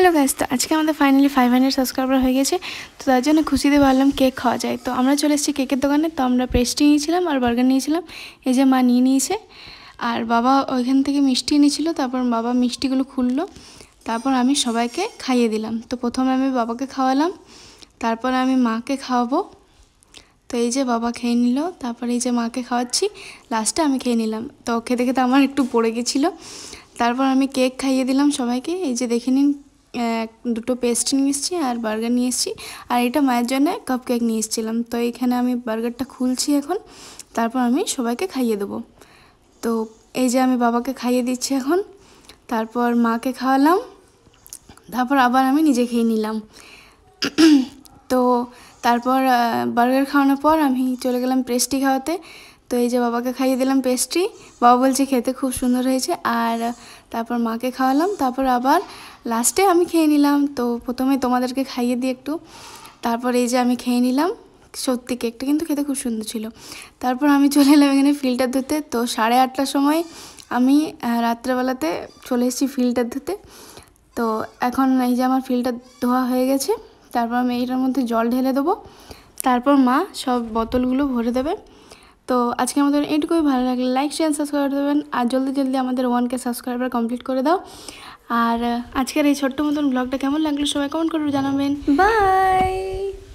hello guys তো আজকে আমাদের ফাইনালি ফাইভ হান্ড্রেড সাবস্ক্রাইবার হয়ে গেছে তো তার জন্য খুশিতে ভাবলাম কেক খাওয়া যায় তো আমরা চলে এসেছি কেকের দোকানে তো আমরা পেস্ট্রি নিয়েছিলাম আর বার্গার নিয়েছিলাম এই যে মা নিয়ে নিয়েছে আর বাবা ওইখান থেকে মিষ্টি এনেছিলো তারপর বাবা মিষ্টিগুলো খুললো তারপর আমি সবাইকে খাইয়ে দিলাম তো প্রথমে আমি বাবাকে খাওয়ালাম তারপর আমি মাকে খাওয়াবো তো এই যে বাবা খেয়ে নিল তারপরে এই যে মাকে খাওয়াচ্ছি লাস্টে আমি খেয়ে নিলাম তো খেতে খেতে আমার একটু পড়ে গেছিলো তারপর আমি কেক খাইয়ে দিলাম সবাইকে এই যে দেখে নিন দুটো পেস্ট নিয়ে এসেছি আর বার্গার নিয়ে এসেছি আর এটা মায়ের জন্য কাপ কেক নিয়ে এসেছিলাম তো এইখানে আমি বার্গারটা খুলছি এখন তারপর আমি সবাইকে খাইয়ে দেবো তো এই যে আমি বাবাকে খাইয়ে দিচ্ছি এখন তারপর মাকে খাওয়ালাম তারপর আবার আমি নিজে খেয়ে নিলাম তো তারপর বার্গার খাওয়ানোর পর আমি চলে গেলাম পেস্টি খাওয়াতে তো এই যে বাবাকে খাইয়ে দিলাম পেস্ট্রি বাবা বলছে খেতে খুব সুন্দর হয়েছে আর তারপর মাকে খাওয়ালাম তারপর আবার লাস্টে আমি খেয়ে নিলাম তো প্রথমে তোমাদেরকে খাইয়ে দিই একটু তারপর এই যে আমি খেয়ে নিলাম সত্যি কেকটা কিন্তু খেতে খুব সুন্দর ছিল তারপর আমি চলে এলাম এখানে ফিল্টার ধুতে তো সাড়ে আটটার সময় আমি রাত্রেবেলাতে চলে এসেছি ফিল্টার ধুতে তো এখন এই যে আমার ফিল্টার ধোয়া হয়ে গেছে তারপর আমি এইটার মধ্যে জল ঢেলে দেবো তারপর মা সব বোতলগুলো ভরে দেবে তো আজকে আমাদের এইটুকুই ভালো লাগলে লাইক শেয়ার সাবস্ক্রাইব দেবেন আর জলদি জলদি আমাদের ওয়ানকে সাবস্ক্রাইবার কমপ্লিট করে দাও আর আজকের এই ছোট্ট মতন ব্লগটা কেমন লাগলো সবাই কমেন্ট করে জানাবেন বাই